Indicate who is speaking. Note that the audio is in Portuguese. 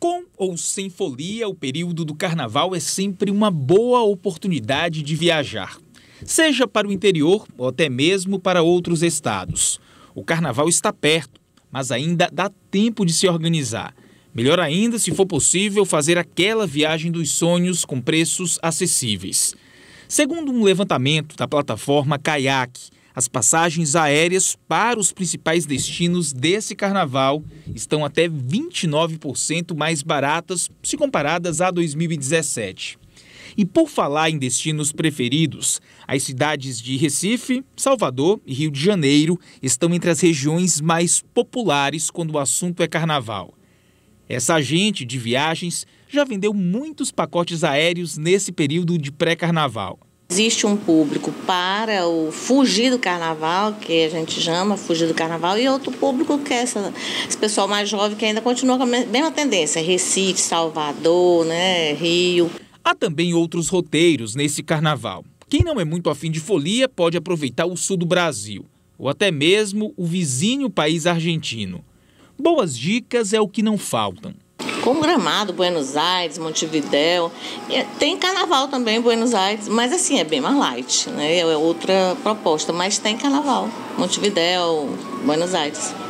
Speaker 1: Com ou sem folia, o período do carnaval é sempre uma boa oportunidade de viajar, seja para o interior ou até mesmo para outros estados. O carnaval está perto, mas ainda dá tempo de se organizar. Melhor ainda, se for possível, fazer aquela viagem dos sonhos com preços acessíveis. Segundo um levantamento da plataforma Kayak, as passagens aéreas para os principais destinos desse carnaval estão até 29% mais baratas se comparadas a 2017. E por falar em destinos preferidos, as cidades de Recife, Salvador e Rio de Janeiro estão entre as regiões mais populares quando o assunto é carnaval. Essa agente de viagens já vendeu muitos pacotes aéreos nesse período de pré-carnaval.
Speaker 2: Existe um público para o fugir do carnaval, que a gente chama fugir do carnaval, e outro público que é essa, esse pessoal mais jovem que ainda continua com a mesma tendência, Recife, Salvador, né, Rio.
Speaker 1: Há também outros roteiros nesse carnaval. Quem não é muito afim de folia pode aproveitar o sul do Brasil, ou até mesmo o vizinho país argentino. Boas dicas é o que não faltam
Speaker 2: como Gramado, Buenos Aires, Montevidéu. É, tem carnaval também em Buenos Aires, mas assim, é bem mais light, né? É outra proposta, mas tem carnaval. Montevidéu, Buenos Aires.